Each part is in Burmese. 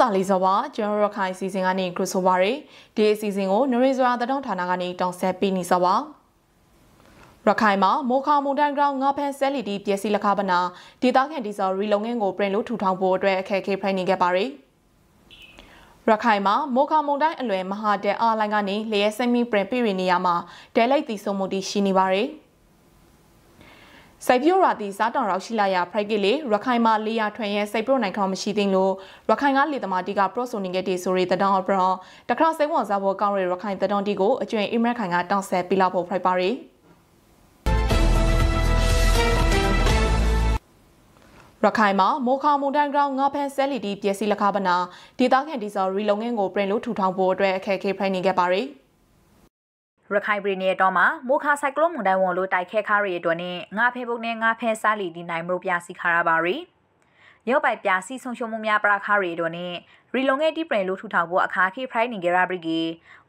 တာလီစောပါကျွန်တော်ရခိုင်အစီအစဉ်ကနေ group ဆိုပါရယ်ဒီအစီအစဉ်ကိုနရေစွာတတောင်းဌာနကနေတောင်ဆက်ပေးနေစောပါရခိုင်မှာမိုခါမွန်တန်ဂရောင်းငါဖန်ဆဲလီတီပြည့်စည်လက်ခပနာဒေတာခန့်ဒီဇော်ရီလုံငင်းကိုပြင်လို့ထူထောင်ဖို့အတွက်အခက်အခဲဖိုင်နေခဲ့ပါရယ်ရခိုင်မှာမိုခါမုန်တိုင်းအလွယ်မဟာတဲအားလိုင်းကနေလျှက်စမီပရင်ပြည့်ရနေရမှာဒဲလိုက်တီဆုံမှုတီရှိနေပါရယ်။စိုက်ပျိုးရာသီစားတောင်ရောက်ရှိလာရာဖရိုက်ကစ်လေရခိုင်မှာလေယာထွန်ရဲစိုက်ပျိုးနိုင်ခေါမရှိသင့်လို့ရခိုင်ကလေသမားတီကပရော့ဆိုနေခဲ့တဲ့ဆိုရီတဒေါန်အဘရောင်းတခါစိတ်ဝင်စားဖို့ကောင်းတဲ့ရခိုင်တဒေါန်တီကိုအကျွင်အိမရခိုင်ကတောင်းဆက်ပေးလာဖို့ဖရိုက်ပါရီရခိုင်မှာမိုခါမွန်တန်ဂရောင်းငါဖန်ဆဲလီတီပျက်စီးလက်ခပနာဒေသခံဒီဇော်ရီလုံငင်းကိုပြင်လို့ထူထောင်ဖို့အတွက်အခက်အခဲဖိုင်နေခဲ့ပါရီ။ရခိုင်ပြည်နယ်တော်မှာမိုခါဆိုင်ကလုန်းမုန်တိုင်းဝင်လို့တိုက်ခဲခါရီအတွက်နဲ့ငါဖဲဘုတ်နဲ့ငါဖဲစားလီဒီနိုင်မလို့ပြစီခါရပါရီရုပ်ပိုင်ပြစီဆုံရှုံမှုများပရာခါရီတို့နဲ့ရီလုံငယ်တိပရင်လို့ထူထောင်ဖို့အခါခိဖရိုင်းနေကြရပြီကေ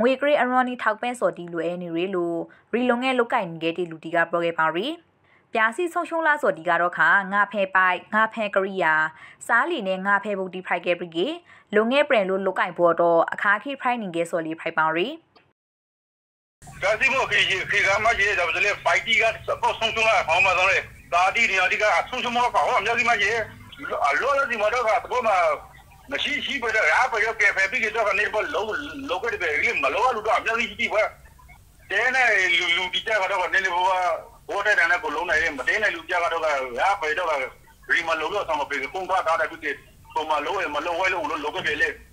ငွေကရေအရွန်နီထောက်ပဲစော်တီလူအဲနေရီလို့ရီလုံငယ်လုတ်ကင်နေကြတဲ့လူတီကပရော့ခဲ့ပါရီပြာစီဆုံရှုံလာဆိုဒီကတော့ခါငါဖဲပိုက်ငါဖဲကရိယာစားလီနဲ့ငါဖဲဘုတ်တီဖရိုက်ကေပရီကေလုံငယ်ပရင်လို့လုတ်ကင်ဖို့တော့အခါခိဖရိုင်းနေကြစော်လီဖရိုက်ပါရီ Gazimo ke ke gama ye da bale fighti ga sabo sung sung la homa da le da di ni di ga sung sung ma ka ho amya di ma ye allo la di ma da ga sabo ma ma shi shi ba da ya ba yo ke fe bi ke da ne ba lo lo ke de ri ma lo lu da amya di di ba de na lu lu di ja ga da ne le ba ho da da na ko lo na ye ma de na lu ja ga da ga ya ba da ga ri ma lo lo sa ma pe ko ba da da ku ke ko ma lo ye ma lo wa lo lo ke le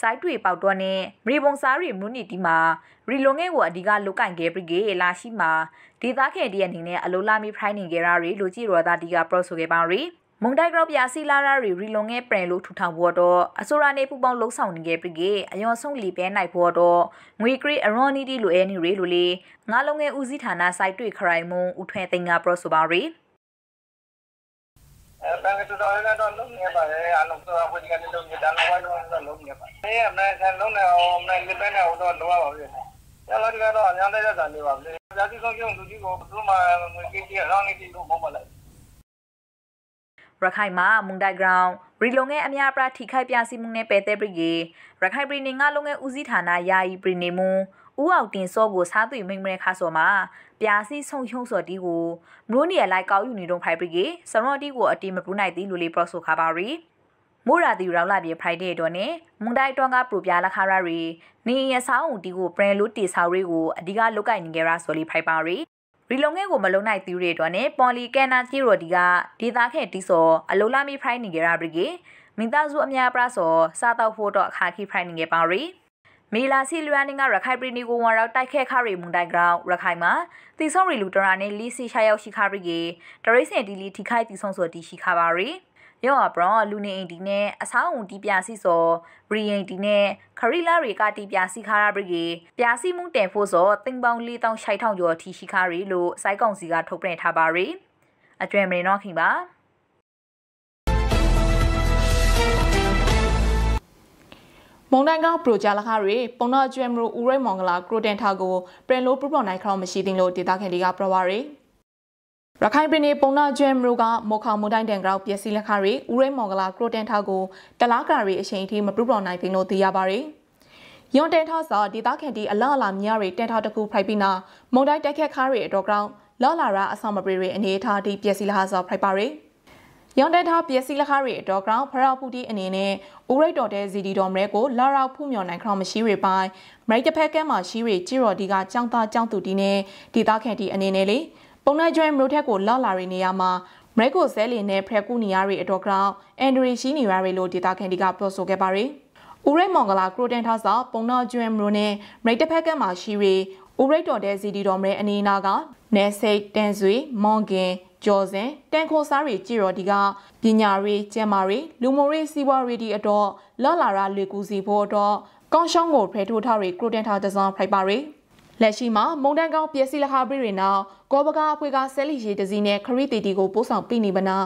စိုက်တွေပေါတော့နဲ့မရီဘုံစားရီမွနီတီမှာရီလွန်ငယ်ကိုအဓိကလုကင်ခဲ့ပြီးကေလာရှိမှာဒေသခံတရအနေနဲ့အလိုလာမီဖိုင်းနေကြတာရီလူကြီးရောသားဒီကပရော့ဆိုခဲ့ပါရီမုန်တိုက်ဂရော့ပြစီလာရာရီရီလွန်ငယ်ပရန်လို့ထူထောင်ဖို့တော့အစိုးရနဲ့ပူပေါင်းလှုပ်ဆောင်နေခဲ့ပြီးကေအယောဆုံးလီပဲနိုင်ဖို့တော့ငွေကရီအရွန်နီတီလိုအဲနီရီလိုလေငါလုံငယ်ဦးစီးဌာနစိုက်တွေခရိုင်မုံဦးထွဲသိန်းကပရော့ဆိုပါရီ bank तो तो ना तो लोग नहीं पाए आलोक तो आप जी का लोग नहीं डालना वाले तो लोग नहीं पाए नहीं हमने सर लोग ने हमने लिपे ने तो लोग आ गए चलो जी का तो हम जानते जा जाने वाले जाति को क्यों दूसरी को तुम के लिए रंग की लोग बहुत बोला ရခိုင်မှာမွန်ဒိုင်ဂရောင်းရီလုံငဲအများပြထိခိုက်ပြစီမှုနဲ့ပယ်တဲ့ပြည်ရခိုင်ပြည်နယ်ငါလုံငဲဦးစီးဌာနယာယီပြည်နေမှုဦးအောင်တင်စောကိုစားသွေမိမ့်မရဲခါစောမှာပြာစီဆုံယုံစောတီကိုမရိုနီယလိုက်ကောက်ယူနေတုံဖိုင်ပရီကေစရော့တီကိုအတီမပူးနိုင်သည်လူလီပရော့ဆိုခါပါရီမိုရာတီရောက်လာပြီးဖိုင်တဲ့တော့နဲ့မွန်ဒိုင်တွန်ကပရိုပြာလခါရရီနေရဆောင်တီကိုပရန်လိုတီဆောက်ရီကိုအဓိကလုတ်ကင်နေကြရဆိုလီဖိုင်ပါရီရီလုံငဲကိုမလုံနိုင်သီးတွေတော့နဲ့ပေါ်လီကဲနာကြီးရော်ဒီကဒေတာခဲတီစောအလုံးလာမီဖိုင်နေကြရပရီကေမိသားစုအများပြားစောစားတော့ဖို့တော့အခါခီဖိုင်နေကြပါရီမေလာစီလွမ်နင်းကရခိုင်ပရီနီကိုဝန်ရောက်တိုက်ခဲခရီမွန်တိုင်ဂရောင်းရခိုင်မှာတီဆော့ရီလူတရာနဲ့လီစီရှာရောက်ရှိခရီကေတရိတ်စင်ဒီလီထိခိုက်တီဆုံးဆိုတီရှိခပါရီရောအပရောလူနေအိမ်ဒီနဲ့အဆောင်းအုံတီးပြစီစောဘရီအိမ်ဒီနဲ့ခရီလာရီကတီးပြစီခါရဘရီကေပြစီမှုတန်ဖို့စောတင်ပေါင်း၄000 6000ကျော်ထိရှိခရီလို့စိုက်ကောင်စီကထုတ်ပြန်ထားပါရီအကျွဲမရင်တော့ခင်ပါမုံတန်ကောက်ပရိုဂျာလခရီပုံတော့ကျွဲမရိုဦးရဲမောင်္ဂလာကရိုတန်ထာကိုပရင်လိုပရပနိုင်ခရောမရှိသင်းလို့ဒေသခံတွေကပြောပါရယ်ရခိုင်ပြည်နယ်ပုံနာကျွဲမရိုကမော်ခေါမုန်တိုင်းတန်ကောက်ပျက်စီးလက်ခရီဦးရဲမောင်္ဂလာကရိုတန်ထာကိုတလားကာရီအချိန်အထိမပရပနိုင်သင်းလို့သိရပါရယ်ယွန်တန်ထောက်စာဒေသခံတီအလားအလာများတွေတန်ထောက်တကူဖိုက်ပြီးနာမုန်တိုင်းတိုက်ခတ်ခါရီအတော်ကောင်လော်လာရာအဆောင်မပရီရီအနေထားတီပျက်စီးလာဟာစာဖိုက်ပါရယ်။ရောင်းတက်ထားပစ္စည်းလက်ခရီအတော်ကောင်ဖရာပူတီအနေနဲ့ဦးရိတ်တော်တဲ့ဇီဒီတော်မရဲကိုလာရောက်ဖူးမြော်နိုင်ခေါင်မရှိရပိုင်းမိုက်တဖက်ကမ်းမှာရှိရကြည်တော်ဒီကကြောင်းသားကြောင်းသူတီနဲ့ဒေသခံတီအနေနဲ့လေပုံနှိုက်ကျွဲမျိုးထက်ကိုလောက်လာရနေရမှာမရက်ကိုဆဲလင်နဲ့ဖရက်ကူနီယာရီအတော်ကောင်အန်ဒရီရှိနေရရီလို့ဒေသခံတီကပြောဆိုခဲ့ပါရယ်။ဦးရိတ်မောင်္ဂလာကရိုတန်ထားဆောင်ပုံနှောက်ကျွဲမျိုးနဲ့မရက်တဖက်ကမ်းမှာရှိရဦးရိတ်တော်တဲ့ဇီဒီတော်မရဲအနေနာကနဲစိတ်တန်ဆွေမောင်ကင်ကျော်စင်တန်ခိုစားတွေကြည်တော်ဒီကပညာရေးကျမ်းမာရေးလူမှုရေးစီးပွားရေးဒီအတော့လော်လာရာလေကူစီဖို့တော့ကောင်းရှောင်းကိုဖဲထိုးထားတွေကရိုတန်ထားဒဇွန်ဖိုက်ပါတွေလက်ရှိမှာမုံတန်းကောင်းပျက်စီးလက်ခါပရိတွေနောက်ကောဘကားအဖွဲ့ကဆဲလီရေတစည်းနဲ့ခရီးတီတီကိုပို့ဆောင်ပြီးနေမနာ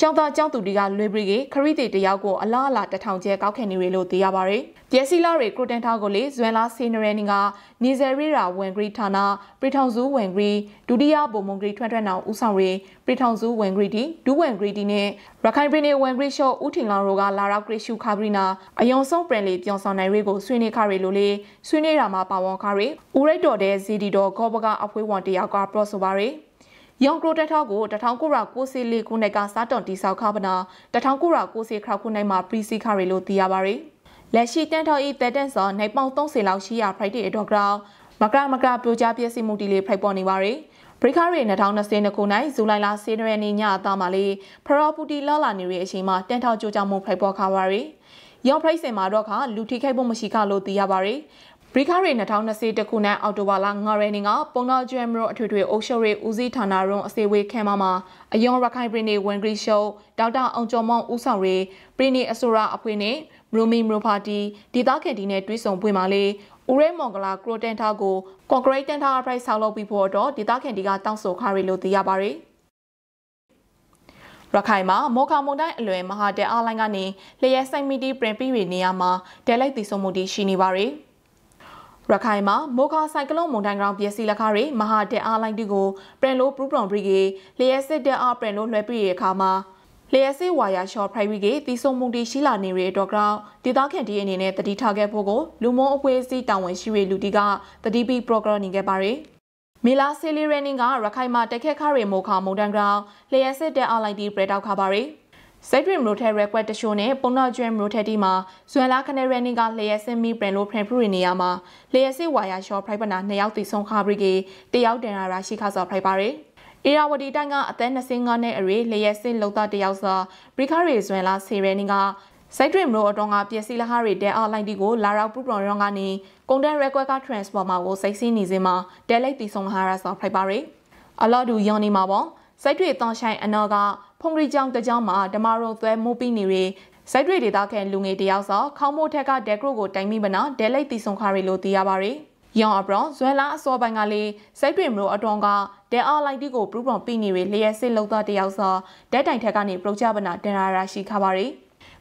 ကျောင်းသားကျောင်းသူတွေကလွယ်ပရီကခရီးတီတယောက်ကိုအလားအလာတထောင်ကျဲကောက်ခံနေရလို့သိရပါရယ်။ပြက်စီလာတွေခရိုတန်ထားကိုလေဇွန်လစီနရန်ကနေဇယ်ရီရာဝန်ဂရီဌာနပရီထောင်စုဝန်ဂရီဒုတိယဗိုလ်မှူးဂရီထွန်းထွန်းအောင်ဦးဆောင်ရယ်ပရီထောင်စုဝန်ဂရီတီဒူးဝန်ဂရီတီနဲ့ရခိုင်ပြည်နယ်ဝန်ဂရီရှော့ဦးထင်လောင်တို့ကလာရောက်ဂရီရှုခါဘရီနာအယုံဆုံးပရန်လေးပြောင်းဆောင်နိုင်ရေးကိုဆွေးနွေးခရီလို့လေဆွေးနွေးတာမှာပါဝန်ခရီဦးရိတ်တော်တဲ့ဇီဒီတော်ကောဘကအဖွဲဝန်တယောက်ကပြောဆိုပါရပါတယ်။ယုံကရိုတက်ထောက်ကို1994ခုနှစ်ကစားတုံတိဆောက်ခါပနာ1996ခါခုနှစ်မှာပရီစီခါရီလို့သိရပါတယ်။လက်ရှိတန်ထောက်ဤတက်တန့်စောနိုင်ပေါင်း30လောက်ရှိရာ Friday အတွက်ကောင်မကမကပြိုကျပြည့်စုံမှုတီလေးဖိုက်ပေါ်နေပါတယ်။ဘရိခရီ2020ခု၌ဇူလိုင်လ10ရက်နေ့ညအသားမှာလေဖရော်ပူတီလာလာနေရဲ့အချိန်မှာတန်ထောက်ကြိုးကြောင်မှုဖိုက်ပေါ်ခါပါရီရောင်ဖိတ်စင်မှာတော့ခါလူထိခိုက်ဖို့မရှိခလို့သိရပါရီဘရိခရီ2021ခုနှစ်အောက်တိုဘာလ9ရက်နေ့ကပုံတော်ကျွမ်မရောအထွေထွေအုပ်ချုပ်ရေးဦးစီးဌာနရုံးအစည်းအဝေးခန်းမမှာအယွန်ရခိုင်ပြည်နယ်ဝန်ကြီးချုပ်ဒေါက်တာအောင်ကျော်မောင်ဦးဆောင်ရေးပြည်နယ်အစိုးရအဖွဲ့နဲ့မရိုမီမရိုပါတီဒေသခံတီနဲ့တွဲဆောင်ဖွင့်ပါလေဦးရဲမောင်ကလာကရိုတန်ထားကိုကွန်ကရစ်တန်ထားအပရိုက်ဆောက်လုပ်ပြီးဖို့တော့ဒေသခံတီကတောင်းဆိုခါရီလို့သိရပါရယ်ရခိုင်မှာမော်ခါမုန်တိုင်းအလွယ်မဟာတဲအားလိုင်းကနေလျှက်ဆိုင်မီတီပရင်ပီရီနေရာမှာဒဲလိုက်တည်ဆုံမှုတီရှိနေပါရယ်။ရခိုင်မှာမိုခါဆိုင်ကလုန်းမုန်တိုင်းကောင်ပျက်စီးလက်ခါတွေမဟာတက်အားလိုင်းတီကိုပရန်လိုပရူပရွန်ဘရီကေလျက်စစ်တက်အားပရန်လိုလွှဲပြေတဲ့အခါမှာလျက်စစ်ဝါယာရှော့ဖရိုင်ဝီကေတီဆုံမှုန်တီရှိလာနေရတဲ့တော့ကောင်ဒေသခံတီအနေနဲ့တတိထားခဲ့ဖို့ကိုလူမုံအဖွဲ့အစည်းတာဝန်ရှိတဲ့လူတီကတတိပီပရိုဂရမ်နေခဲ့ပါတယ်မီလာဆီလီရန်နင်းကရခိုင်မှာတက်ခက်ခါရီမိုခါမုန်တန်ကောင်လျက်စစ်တက်အားလိုက်တီပရဲတောက်ခါပါရီ Cedric Motel Request တရှိုးနဲ့ပုံနောက်ကျွဲ Motel တီမှာဇွန်လခနဲ့ Running ကလျှက်စင်းမီ brand လို့ print ပြနေရမှာလျှက်စစ်ဝါယာရှော့ private နာ၂ယောက်တည်ဆုံခါပရီကေတယောက်တန်ရာရရှိခါစော private ပါရယ်ဧရာဝတီတိုင်းကအသက်25နှစ်အရွယ်လျက်စစ်လုံသားတယောက်စာပရိခရေဇွန်လ10ရက်နေ့ကစိုက်တွင်မလို့အတော်ကပျက်စီးလဟရီတဲအားလိုက်တီကို လာရောက်ပူပရောင်ရောင်းကနေကုန်တန်းရက်ကွက်က transformer ကိုစိတ်ဆင်းနေစင်းမှာတဲလိုက်တီဆုံဟာရစာဖိုက်ပါရီအလော့ဒူယောင်းနေမှာပေါ့စိုက်တွေတောင်ဆိုင်အနော်ကဖုန်ရီကြောင်တကြောင်မှာဓမာရုံသွဲမိုးပြီးနေတွေစိုက်တွေဒေသခံလူငယ်တယောက်စာခေါမိုးထက်ကဒက်ဂရုကိုတိုင်မိမနာဒဲလိုက်တီဆုံခါရီလို့သိရပါရယ်ယောင်အပရောဇွဲလာအစောပိုင်းကလေးစိုက်တွေမျိုးအတော်ကဒဲအော်လိုက်တီကိုပရူပွန်ပြီးနေတွေလျက်စစ်လောက်သားတယောက်စာဒက်တိုင်ထက်ကနေပရုတ်ချပနာတင်လာရရှိခါပါရယ်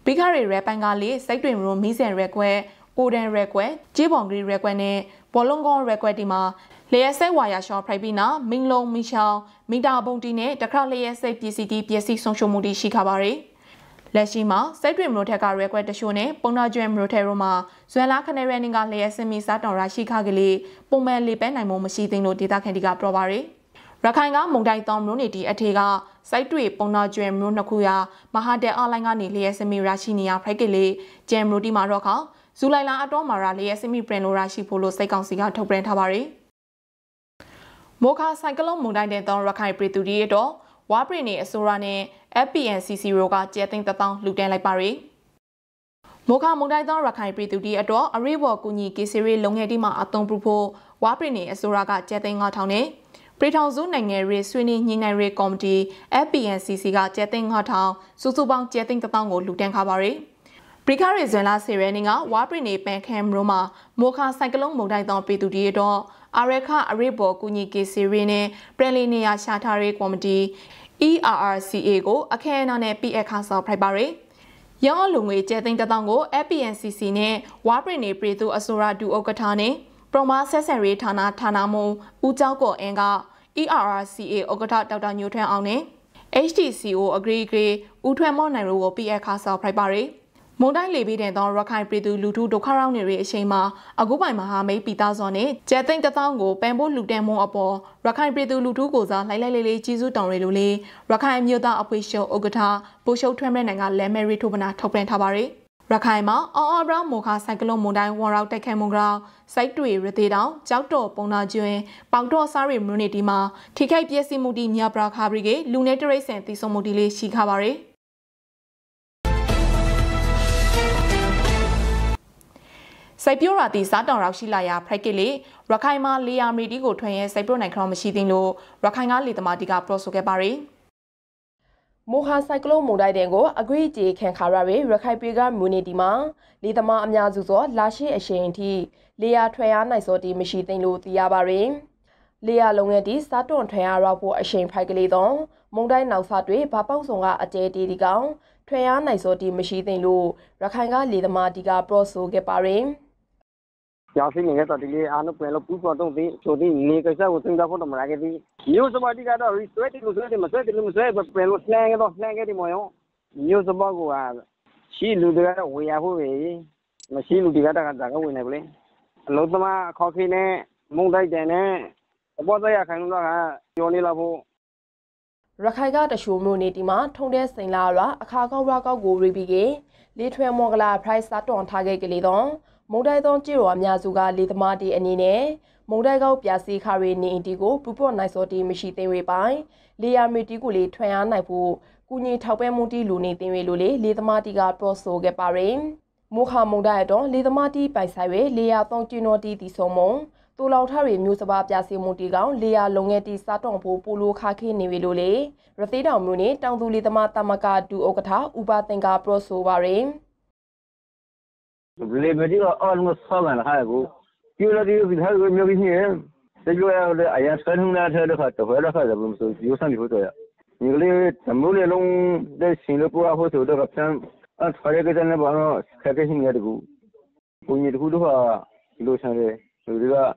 ဘိခရီရဲပိုင်းကလေးစိုက်တွေမျိုးမီးစံရဲကွဲကိုဒန်ရဲကွဲဂျေးဘွန်ဂရီရဲကွဲနဲ့ဘောလုံးကောရဲကွဲတီမှာလျက်စဲဝါယာရှော်ဖရိုက်ပြီးနောက်မင်းလုံးမီရှောင်းမီတာဘုံတီနဲ့တခရလျက်စဲပစ္စည်းတီပစ္စည်းဆုံးရှုံးမှုတွေရှိခဲ့ပါရယ်လက်ရှိမှာစိုက်တွင်မလို့ထက်ကရဲကွက်တရှိုးနဲ့ပုံနာကျွဲမလို့ထဲတို့မှာဇွဲလာခနေရနင်းကလျက်စင်မီစားတော်ရာရှိခကလေးပုံမှန်လေပဲနိုင်မှုမရှိသေးလို့ဒေတာခန်တီကပြောပါရယ်ရခိုင်ကမုံတိုင်းတော်မလို့နေတီအထေကစိုက်တွေပုံနာကျွဲမလို့နှစ်ခုရာမဟာတဲအွန်လိုင်းကနေလျက်စင်မီရာရှိနေရဖရိုက်ကလေးဂျမ်မလို့တီမှာတော့ခါဇူလိုင်လအတော်မှာရာလျက်စင်မီပရင်လိုရာရှိဖို့လို့စိတ်ကောင်းစီကထုတ်ပြန်ထားပါရယ်မိုခါဆိုင်ကလုန်းမုန်တိုင်းတဲ့သောရခိုင်ပြည်သူတွေတော့ဝါပရိနေအစိုးရနဲ့ FPNCC ရောကကျဲသိန်းတစ်သောင်းလှူဒန်းလိုက်ပါရယ်မောခမုန်တိုင်းသောရခိုင်ပြည်သူတီအတွက်အရေးပေါ်ကူညီကေစီရီလုံငယ်တီမှာအသွင်ပြုဖို့ဝါပရိနေအစိုးရကကျဲသိန်း9000နဲ့ပြည်ထောင်စုနိုင်ငံရေးဆွေးနွေးညှိနှိုင်းရေးကော်မတီ FPNCC ကကျဲသိန်း9000စုစုပေါင်းကျဲသိန်း1000ကိုလှူဒန်းထားပါရယ်ပရိခရေဇွန်လ10ရက်နေ့ကဝါပရိနေပန်ခမ်ရိုးမှာမောခဆိုင်ကလုန်းမုန်တိုင်းသောပြည်သူတီအတွက်အာရခအရိဘော်ကူညီကေစီရီနဲ့ပြည်လီနေရရှာထားရေးကော်မတီ ERRCA ကို အခမ်းအနားနဲ့ PA ခါဆောင်ဖိုက်ပါရယ်ရောင်းအလုံငွေကျဲသိန်းတထောင်ကို APNCC နဲ့ဝါပရင်နေပြည်သူအစိုးရဒူဥက္ကဋ္ဌနဲ့ပရမဆက်ဆံရေးဌာနဌာနမှဦးကျောက်ကော်အင်းက ERRCA ဥက္ကဋ္ဌဒေါက်တာညိုထွန်းအောင်နဲ့ HTCO Agree Agree ဦးထွန်းမော်နိုင်ရိုးကို PA ခါဆောင်ဖိုက်ပါရယ်မုံတိုင်းလေပြီးတဲ့သောရခိုင်ပြည်သူလူထုဒုက္ခရောက်နေတဲ့အချိန်မှာအခုပိုင်မဟာမိတ်ပီတာဇော်နဲ့ကျဲသိန်းတသောကိုပန်ဖို့လူတန်မုံအပေါ်ရခိုင်ပြည်သူလူထုကိုစားလိုက်လိုက်လေးလေးကြီးစုတောင်းရလို့လေရခိုင်မြို့သားအဖွဲ့ချုပ်ဥက္ကဋ္ဌပိုရှုပ်ထွဲ့မဲ့နိုင်ငံလမ်မယ်ရီထိုပနာထုတ်ပြန်ထားပါတယ်ရခိုင်မှာအော်အော်ဘရောင်းမိုခါဆိုင်ကလုန်မွန်တိုင်းဝန်ရောက်တိုက်ခိုက်မှုကြောင့်စိုက်တွေရသေးတောင်ကြောက်တော်ပုံနာကျွင်းပေါင်တော်စားရီမြူနတီမှာထိခိုက်ပျက်စီးမှုတီမြပရာခါဘရီကလူနေတရိတ်ဆန်တီဆုံမှုတီလေးရှိခါပါရယ်စိုက်ပျိုးရာသီစားတောင်ရောက်ရှိလာရာဖရိုက်ကစ်လေရခိုင်မှာလေယာမီဒီကိုထွင်ရဲစိုက်ပျိုးနိုင်ခေါမရှိသင်းလို့ရခိုင်ကလေသမားတီကပရော့ဆိုခဲ့ပါရယ်မိုဟာဆိုင်ကလုန်းမုန်တိုင်းတဲ့ကိုအဂရိတီခန်ခါရရရခိုင်ပြည်ကမြူနီတီမှာ လေသမားအများစုသောလာရှိအရှိန်အထိလေယာထွေရနိုင်စောတီမရှိသိမ့်လို့သိရပါရယ်လေယာလုံငယ်တီစားတွန်ထွေရရောက်ဖို့အရှိန်ဖိုက်ကလေးသောမုန်တိုင်းနောက်ဆတွေဘာပေါက်ဆောင်ကအတဲတီဒီကောင် ထွေရနိုင်စောတီမရှိသိမ့်လို့ရခိုင်ကလေသမားတီကပရော့ဆိုခဲ့ပါရယ် Jauh ni kita tadi anu pelu pun potong di, jadi ni kerja usung dah potong mereka di. News sebab di kata resuai di resuai di masuk di masuk pelu senang itu senang di moyo. News sebab gua si lu di kata waya hu wei, masih lu di kata kan jaga wei naik boleh. Lu tu mah kau kini mungkin dah ni, apa tu ya kan lu dah jual ni lah bu. ရခိုင်ကတရှိုးမျိုးနေဒီမှာထုံတဲ့စိန်လာရအခါကောက်ရကောက်ကိုရီပီကေလေးထွဲမော်ကလာ price စားတွန်ထားခဲ့ကလေးတော့မုံတိုင်းသောကြေးရောအများစုကလေသမားတီအနေနဲ့မုံတိုင်းကောက်ပြာစီခါရီနေအင်တီကိုပူပေါ်နိုင်စောတီမရှိသိမ့်ရပိုင်လေယာမီတီကိုလေထွန်အားနိုင်ဖို့ကုညီထောက်ပဲမှုတီလူနေသိမ့်ရလို့လေလေသမားတီကပရော့ဆိုခဲ့ပါရင်မုခမုံတိုင်းတော့လေသမားတီပိုင်ဆိုင်ရလေယာသောကျင်းတော်တီတီဆုံမုံတူလောင်ထရီမျိုးစပါပြစီမွန်တီကောင်လေယာလုံငယ်တီစားတော်ဖို့ပိုလိုခါခေးနေပြီလို့လေရသေးတောင်မျိုးနဲ့တောင်သူလီသမားတမကဒူဥက္ကဋ္ဌဥပသင်္ကာပရော့ဆိုပါရင် Liberty or almost seven high go. You know, you will have me here. The you have the I am spending that head of the well of the room, so you send you to it. You leave the moon alone, the Singapore hotel, the captain, and Friday than the Bano, Kakasing at go. We need who do her, you know, you do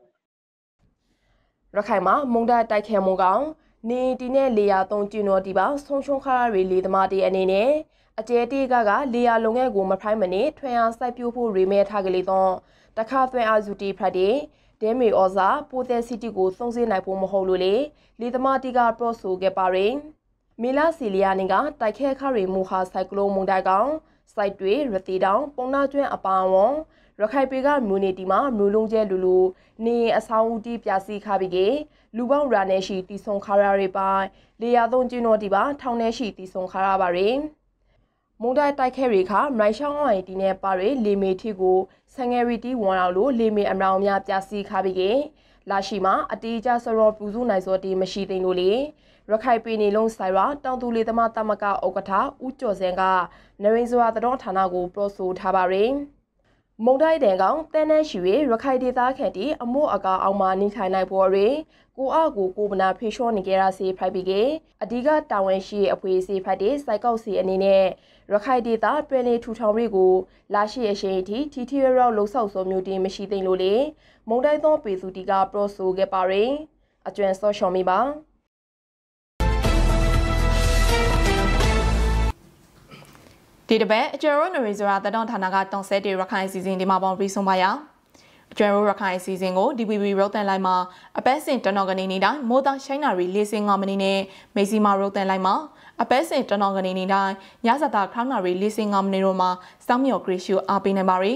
ရခိုင်မှာမုံဒတိုက်ခဲမုံကောင်နေတီနဲ့လေယာသုံးကျင်းတော်တီပါဆုံရှုံခါရီလေသမားတီအနေနဲ့အကျဲတေးကကလေယာလုံငဲ့ကိုမဖိုင်းမနေထွင်အားစိုက်ပျိုးဖို့ရေမဲထားကလေးတော့တခါသွင်းအားယူတီဖတ်တဲ့ဒဲမေဩဇာပိုသဲစီတီကိုစုံစည်နိုင်ဖို့မဟုတ်လို့လေလေသမားတီကပရော့ဆိုခဲ့ပါရင်မေလာစီလီယာနေကတိုက်ခဲခရီမူဟာဆိုင်ကလုန်းမုန်တိုက်ကောင်စိုက်တွေရတိတောင်ပုံနာကျွန်းအပါဝွန်ရခိုင်ပေကမြူနီတီမှာမြူလုံးကျဲလူလူနေအဆောင်ဦးတီပြစီခါပြီးကေလူပေါင်းရာနယ်ရှိတီဆုံခါရရတွေပိုင်လေယာသုံးကျင်းတော်တီပါထောင်ထဲရှိတီဆုံခါရပါရင်မုန်တိုင်းတိုက်ခဲတွေကမရိုင်းရှောင်းအောင်တီနဲ့ပါရီလေမေထီကိုဆန်ငယ်ရီတီဝန်အောင်လို့လေမေအမရောင်များပြစီခါပြီးကလာရှိမှာအတေးကြဆော်ရောပူစုနိုင်စောတီမရှိသိလို့လေရခိုင်ပြည်နယ်လုံးဆိုင်ရာတောင်သူလေသမတမကဥက္ကဋ္ဌဦးကျော်စင်ကနရင်းစွာသတော်ဌာနကိုပြောဆိုထားပါရင်မုံတိုက်တန်ကောင်တန်းတန်းရှိ၍ရခိုင်ဒေသခံတီအမို့အကာအောင်မှနေထိုင်နိုင်ဖို့ရင်ကိုအကိုကိုမနာဖေရှောနေကြတာစီဖိုက်ပြီးကအဓိကတာဝန်ရှိအဖွေစီဖိုက်တဲ့စိုက်ကောက်စီအနေနဲ့ရခိုင်ဒေသပြည်လေထူထောင်တွေကိုလာရှိအရှိန်အထိထီထီရောက်လှုပ်ဆောက်စောမျိုးတင်မရှိသိမ့်လို့လေမုံတိုက်သောပေစုတီကပရော့ဆိုခဲ့ပါရင်အကျွမ်းစောရှော်မိပါဒီတပတ်အကျယ်ရိုးနရီဇရာတတော်ဌာနကတုံဆဲတီရခိုင်အစီအစဉ်ဒီမှာပေါင်းပြီးဆုံးပါရအကျယ်ရိုးရခိုင်အစီအစဉ်ကို DPB Road and Line မှာအပတ်စဉ်တနော်ကနေနေတိုင်းမိုးသားရှိုင်းနာရီ၄၅မိနစ်နဲ့မေစီမာ Road and Line မှာအပတ်စဉ်တနော်ကနေနေတိုင်းညစာတာခေါင်းနာရီ၄၅မိနစ်တို့မှာစောင့်မျှော်ဂရီရှူအားပေးနေပါရီ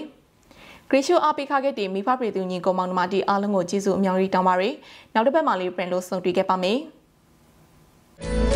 ဂရီရှူအားပေးခခဲ့တဲ့မိဖပြည်သူညီကောင်မောင်နှမတီအားလုံးကိုကျေးဇူးအများကြီးတောင်းပါရီနောက်တစ်ပတ်မှလေးပြန်လို့ဆုံတွေ့ခဲ့ပါမယ်